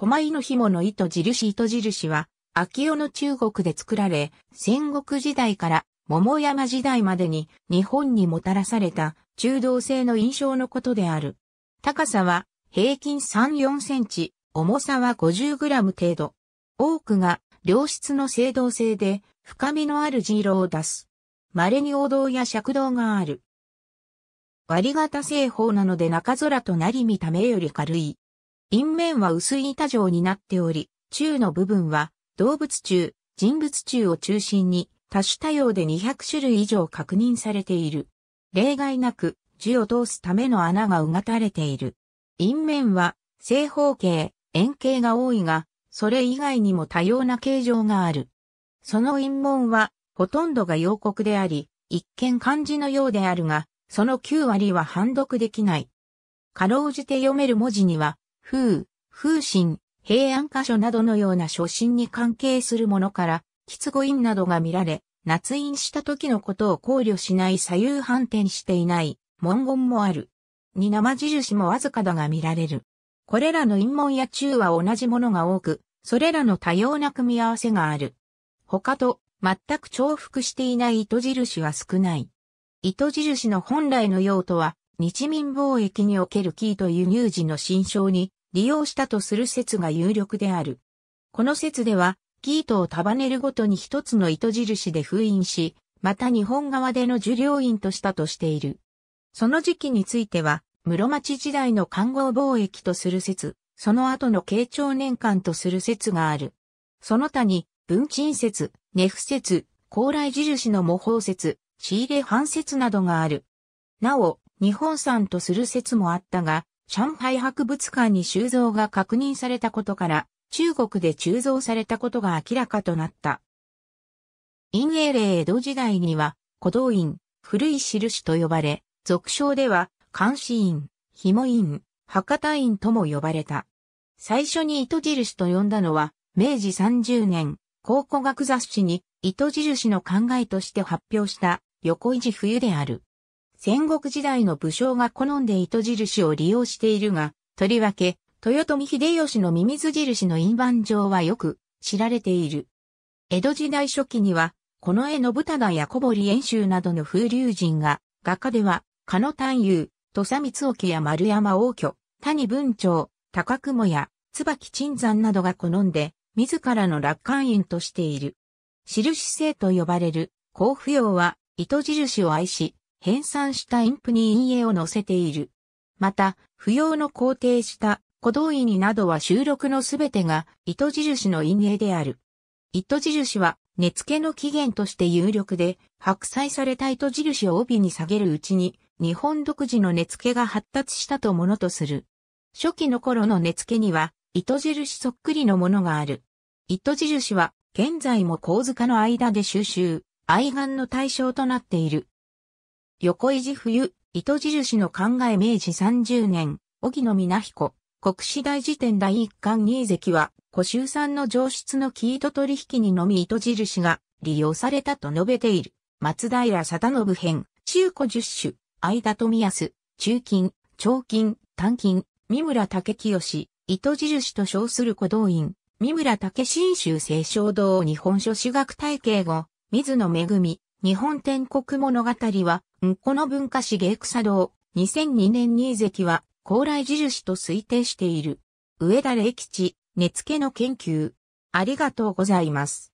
狛犬紐の糸印糸印は、秋代の中国で作られ、戦国時代から桃山時代までに日本にもたらされた中道性の印象のことである。高さは平均3、4センチ、重さは50グラム程度。多くが良質の青銅製で深みのある地色を出す。稀に王道や尺道がある。割り型製法なので中空となり見た目より軽い。陰面は薄い板状になっており、中の部分は動物中、人物中を中心に多種多様で200種類以上確認されている。例外なく字を通すための穴がうがたれている。陰面は正方形、円形が多いが、それ以外にも多様な形状がある。その陰門はほとんどが洋国であり、一見漢字のようであるが、その9割は判読できない。かろうじて読める文字には、風、風神、平安箇所などのような初心に関係するものから、吉語印などが見られ、夏印した時のことを考慮しない左右反転していない文言もある。に生印もわずかだが見られる。これらの陰文や中は同じものが多く、それらの多様な組み合わせがある。他と全く重複していない糸印は少ない。糸印の本来の用途は、日民貿易におけるキーと輸入時の新商に利用したとする説が有力である。この説では、生糸を束ねるごとに一つの糸印で封印し、また日本側での受領員としたとしている。その時期については、室町時代の官護貿易とする説、その後の慶長年間とする説がある。その他に、文鎮説、ネフ説、高麗印の模倣説、仕入れ反説などがある。なお、日本産とする説もあったが、上海博物館に収蔵が確認されたことから、中国で鋳造されたことが明らかとなった。陰影霊江戸時代には、古道院、古い印と呼ばれ、俗称では、監視院、紐院、博多院とも呼ばれた。最初に糸印と呼んだのは、明治30年、考古学雑誌に糸印の考えとして発表した横井寺冬である。戦国時代の武将が好んで糸印を利用しているが、とりわけ、豊臣秀吉のミミズ印の印判上はよく知られている。江戸時代初期には、この絵の豚忠や小堀演習などの風流人が、画家では、加野丹遊、土佐光沖や丸山王居、谷文長、高雲や、椿鎮山などが好んで、自らの楽観院としている。印性と呼ばれる、甲府洋は、糸印を愛し、編纂したインプに陰影を載せている。また、不要の肯定した古道院になどは収録のすべてが糸印の陰影である。糸印は根付けの起源として有力で、白菜された糸印を帯に下げるうちに、日本独自の根付けが発達したとものとする。初期の頃の根付けには、糸印そっくりのものがある。糸印は、現在も構図の間で収集、愛玩の対象となっている。横井寺冬、糸印の考え明治30年、荻野美奈彦、国史大辞典第一巻二席は、古州産の上質の木糸取引にのみ糸印が利用されたと述べている。松平定信編、中古十種、相田富安、中金、長金、短金、三村竹清、糸印と称する古道院、三村竹新州清少堂日本書主学体系後、水野恵、日本天国物語は、んこの文化史芸草堂、2002年に遺跡は、高麗寺樹と推定している。上田礼吉、根付の研究。ありがとうございます。